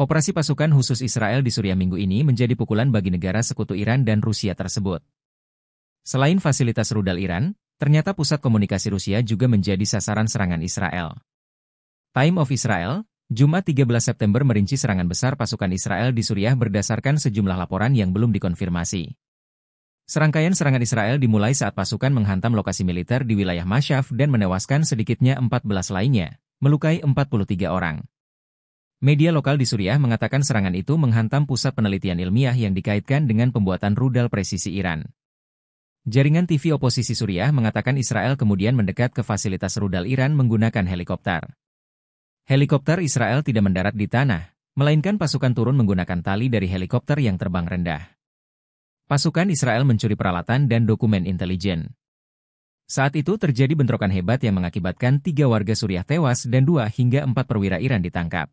Operasi pasukan khusus Israel di Suriah minggu ini menjadi pukulan bagi negara sekutu Iran dan Rusia tersebut. Selain fasilitas rudal Iran, ternyata pusat komunikasi Rusia juga menjadi sasaran serangan Israel. Time of Israel, Jumat 13 September merinci serangan besar pasukan Israel di Suriah berdasarkan sejumlah laporan yang belum dikonfirmasi. Serangkaian serangan Israel dimulai saat pasukan menghantam lokasi militer di wilayah Masyaf dan menewaskan sedikitnya 14 lainnya, melukai 43 orang. Media lokal di Suriah mengatakan serangan itu menghantam pusat penelitian ilmiah yang dikaitkan dengan pembuatan rudal presisi Iran. Jaringan TV oposisi Suriah mengatakan Israel kemudian mendekat ke fasilitas rudal Iran menggunakan helikopter. Helikopter Israel tidak mendarat di tanah, melainkan pasukan turun menggunakan tali dari helikopter yang terbang rendah. Pasukan Israel mencuri peralatan dan dokumen intelijen. Saat itu terjadi bentrokan hebat yang mengakibatkan tiga warga Suriah tewas dan dua hingga empat perwira Iran ditangkap.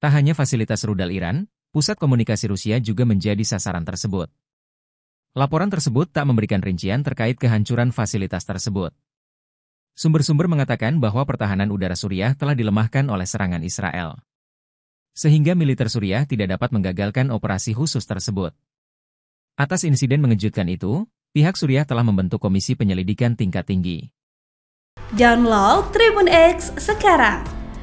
Tak hanya fasilitas rudal Iran, pusat komunikasi Rusia juga menjadi sasaran tersebut. Laporan tersebut tak memberikan rincian terkait kehancuran fasilitas tersebut. Sumber-sumber mengatakan bahwa pertahanan udara Suriah telah dilemahkan oleh serangan Israel. Sehingga militer Suriah tidak dapat menggagalkan operasi khusus tersebut. Atas insiden mengejutkan itu, pihak Suriah telah membentuk komisi penyelidikan tingkat tinggi. Download Tribun X sekarang